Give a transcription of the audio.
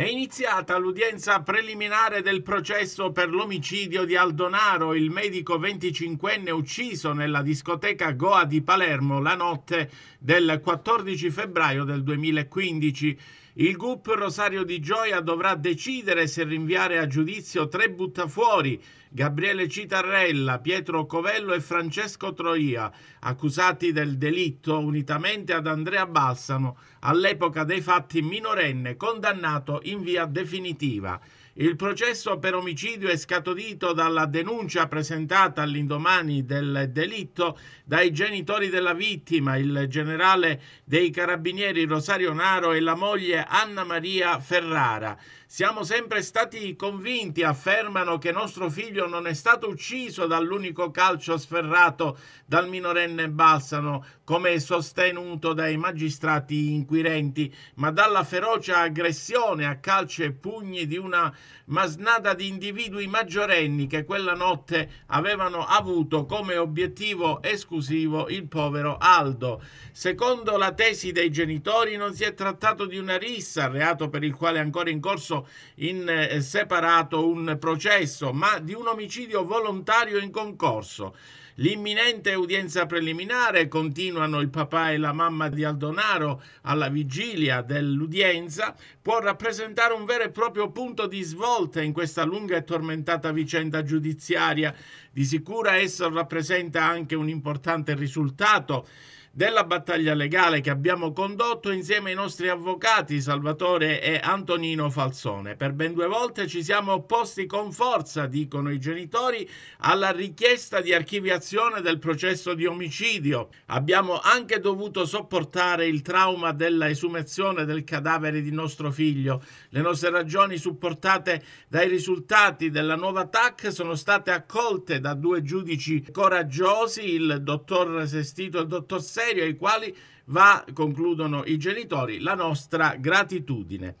È iniziata l'udienza preliminare del processo per l'omicidio di Aldonaro, il medico 25enne ucciso nella discoteca Goa di Palermo la notte del 14 febbraio del 2015. Il GUP Rosario di Gioia dovrà decidere se rinviare a giudizio tre buttafuori, Gabriele Citarrella, Pietro Covello e Francesco Troia, accusati del delitto unitamente ad Andrea Balsamo, all'epoca dei fatti minorenne, condannato in via definitiva. Il processo per omicidio è scaturito dalla denuncia presentata all'indomani del delitto dai genitori della vittima, il generale dei carabinieri Rosario Naro e la moglie Anna Maria Ferrara. Siamo sempre stati convinti, affermano, che nostro figlio non è stato ucciso dall'unico calcio sferrato dal minorenne Balsano, come sostenuto dai magistrati inquirenti, ma dalla feroce aggressione a calci e pugni di una masnada di individui maggiorenni che quella notte avevano avuto come obiettivo esclusivo il povero Aldo. Secondo la tesi dei genitori non si è trattato di una ricerca rissa, reato per il quale è ancora in corso in eh, separato un processo, ma di un omicidio volontario in concorso. L'imminente udienza preliminare, continuano il papà e la mamma di Aldonaro alla vigilia dell'udienza, può rappresentare un vero e proprio punto di svolta in questa lunga e tormentata vicenda giudiziaria. Di sicuro esso rappresenta anche un importante risultato della battaglia legale che abbiamo condotto insieme ai nostri avvocati Salvatore e Antonino Falsone. Per ben due volte ci siamo opposti con forza, dicono i genitori, alla richiesta di archiviazione del processo di omicidio. Abbiamo anche dovuto sopportare il trauma della esumazione del cadavere di nostro figlio. Le nostre ragioni supportate dai risultati della nuova TAC sono state accolte da due giudici coraggiosi, il dottor Sestito e il dottor Sestito, serio ai quali va, concludono i genitori, la nostra gratitudine.